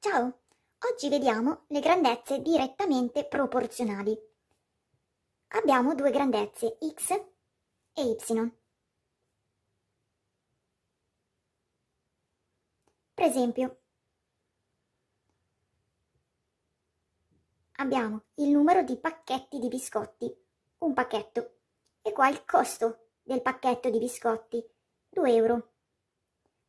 Ciao, oggi vediamo le grandezze direttamente proporzionali. Abbiamo due grandezze x e y. Per esempio, abbiamo il numero di pacchetti di biscotti un pacchetto. E qua il costo del pacchetto di biscotti, 2 euro.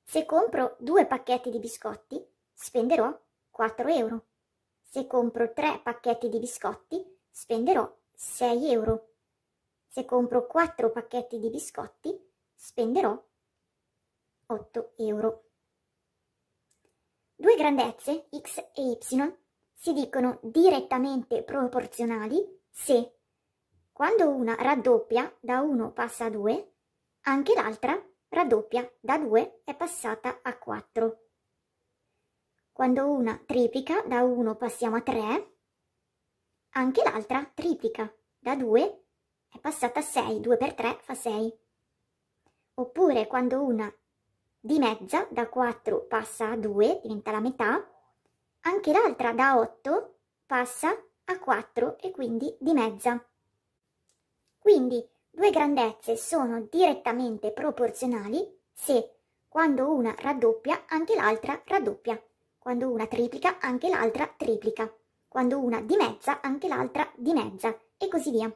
Se compro due pacchetti di biscotti, spenderò 4 euro. Se compro tre pacchetti di biscotti, spenderò 6 euro. Se compro quattro pacchetti di biscotti, spenderò 8 euro. Due grandezze, x e y, si dicono direttamente proporzionali se quando una raddoppia da 1 passa a 2, anche l'altra raddoppia da 2 è passata a 4. Quando una triplica da 1 passiamo a 3, anche l'altra triplica da 2 è passata a 6, 2 per 3 fa 6. Oppure quando una di mezza da 4 passa a 2, diventa la metà, anche l'altra da 8 passa a 4 e quindi di mezza. Quindi due grandezze sono direttamente proporzionali se quando una raddoppia anche l'altra raddoppia, quando una triplica anche l'altra triplica, quando una dimezza anche l'altra dimezza e così via.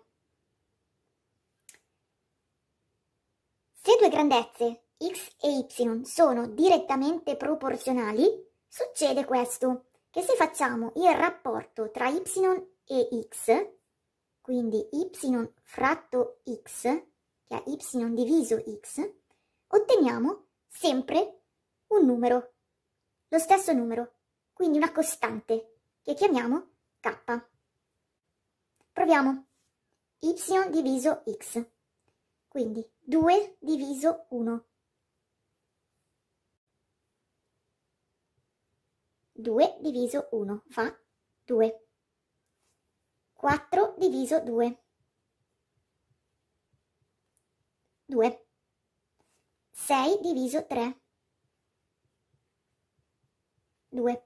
Se due grandezze x e y sono direttamente proporzionali, succede questo, che se facciamo il rapporto tra y e x, quindi y fratto x, che è y diviso x, otteniamo sempre un numero, lo stesso numero, quindi una costante, che chiamiamo k. Proviamo. y diviso x, quindi 2 diviso 1. 2 diviso 1 fa 2. 4 diviso 2. 2. 6 diviso 3. 2.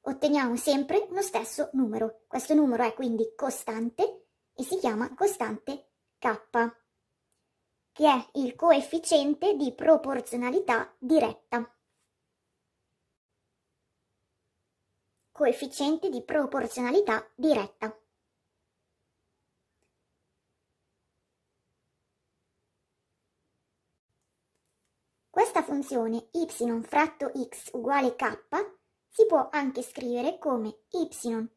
Otteniamo sempre lo stesso numero. Questo numero è quindi costante e si chiama costante K, che è il coefficiente di proporzionalità diretta. Coefficiente di proporzionalità diretta. questa funzione y fratto x uguale k si può anche scrivere come y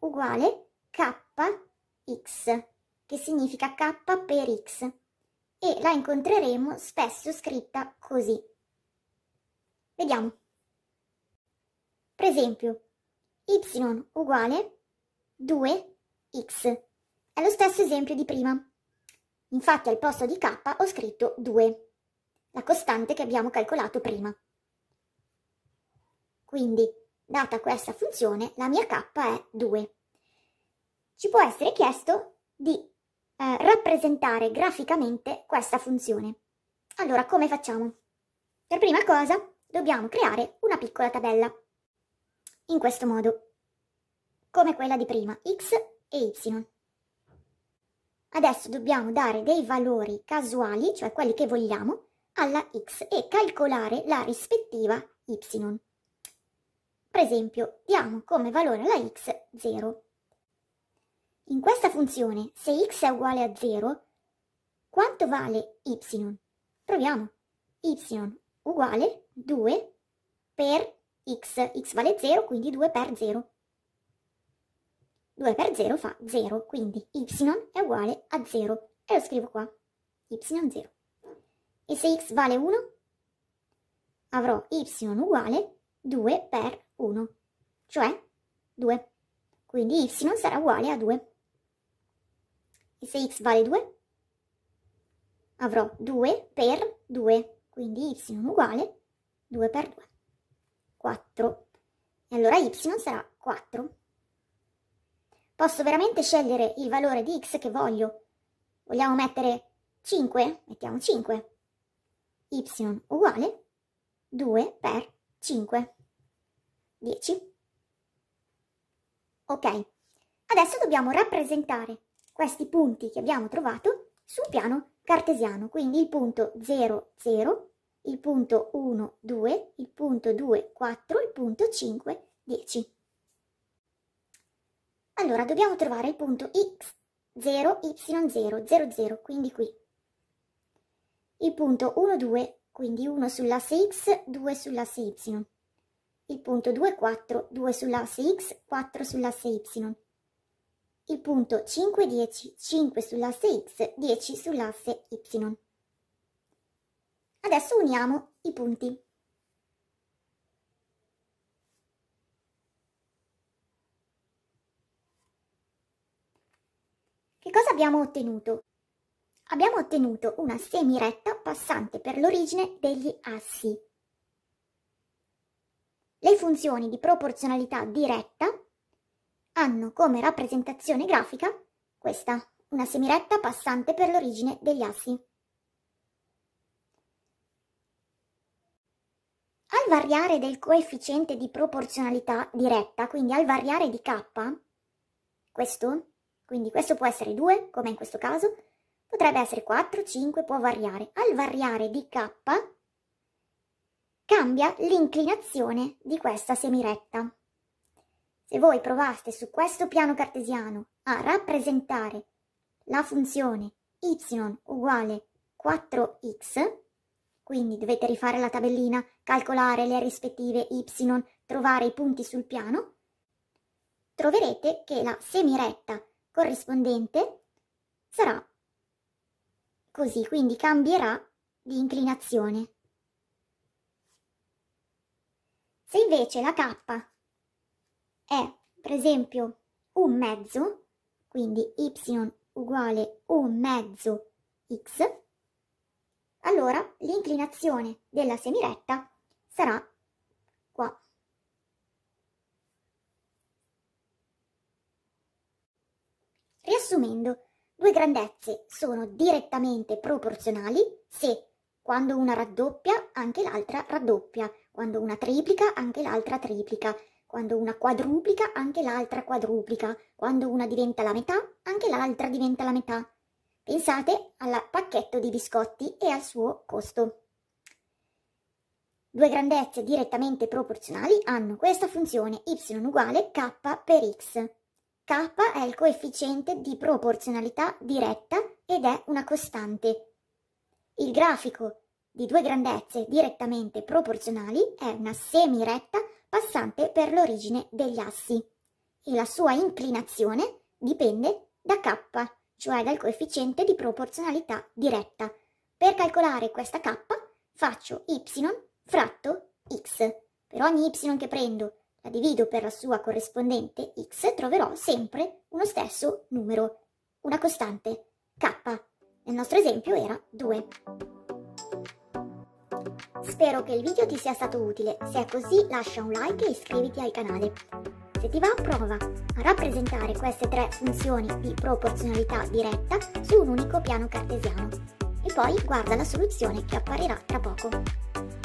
uguale kx, che significa k per x, e la incontreremo spesso scritta così. Vediamo. Per esempio, y uguale 2x. È lo stesso esempio di prima. Infatti al posto di k ho scritto 2 la costante che abbiamo calcolato prima. Quindi, data questa funzione, la mia k è 2. Ci può essere chiesto di eh, rappresentare graficamente questa funzione. Allora, come facciamo? Per prima cosa, dobbiamo creare una piccola tabella. In questo modo, come quella di prima, x e y. Adesso dobbiamo dare dei valori casuali, cioè quelli che vogliamo, alla x e calcolare la rispettiva y. Per esempio, diamo come valore alla x 0. In questa funzione, se x è uguale a 0, quanto vale y? Proviamo. y uguale 2 per x. x vale 0, quindi 2 per 0. 2 per 0 fa 0, quindi y è uguale a 0. E lo scrivo qua, y0. E se x vale 1? Avrò y uguale 2 per 1, cioè 2. Quindi y sarà uguale a 2. E se x vale 2? Avrò 2 per 2, quindi y uguale 2 per 2. 4. E allora y sarà 4. Posso veramente scegliere il valore di x che voglio. Vogliamo mettere 5? Mettiamo 5 y uguale 2 per 5, 10. Ok, adesso dobbiamo rappresentare questi punti che abbiamo trovato su un piano cartesiano, quindi il punto 0, 0, il punto 1, 2, il punto 2, 4, il punto 5, 10. Allora, dobbiamo trovare il punto x, 0, y, 0, 0, 0, quindi qui il punto 1, 2, quindi 1 sull'asse x, 2 sull'asse y. Il punto 2, 4, 2 sull'asse x, 4 sull'asse y. Il punto 5, 10, 5 sull'asse x, 10 sull'asse y. Adesso uniamo i punti. Che cosa abbiamo ottenuto? abbiamo ottenuto una semiretta passante per l'origine degli assi. Le funzioni di proporzionalità diretta hanno come rappresentazione grafica questa, una semiretta passante per l'origine degli assi. Al variare del coefficiente di proporzionalità diretta, quindi al variare di k, questo, quindi questo può essere 2, come in questo caso, potrebbe essere 4, 5, può variare. Al variare di K cambia l'inclinazione di questa semiretta. Se voi provaste su questo piano cartesiano a rappresentare la funzione y uguale 4x, quindi dovete rifare la tabellina, calcolare le rispettive y, trovare i punti sul piano, troverete che la semiretta corrispondente sarà così quindi cambierà di inclinazione. Se invece la k è per esempio un mezzo, quindi y uguale un mezzo x, allora l'inclinazione della semiretta sarà qua. Riassumendo, Due grandezze sono direttamente proporzionali se quando una raddoppia anche l'altra raddoppia, quando una triplica anche l'altra triplica, quando una quadruplica anche l'altra quadruplica, quando una diventa la metà anche l'altra diventa la metà. Pensate al pacchetto di biscotti e al suo costo. Due grandezze direttamente proporzionali hanno questa funzione y uguale k per x. K è il coefficiente di proporzionalità diretta ed è una costante. Il grafico di due grandezze direttamente proporzionali è una semiretta passante per l'origine degli assi e la sua inclinazione dipende da K, cioè dal coefficiente di proporzionalità diretta. Per calcolare questa K faccio y fratto x. Per ogni y che prendo la divido per la sua corrispondente x, troverò sempre uno stesso numero, una costante, k. Nel nostro esempio era 2. Spero che il video ti sia stato utile, se è così lascia un like e iscriviti al canale. Se ti va prova a rappresentare queste tre funzioni di proporzionalità diretta su un unico piano cartesiano e poi guarda la soluzione che apparirà tra poco.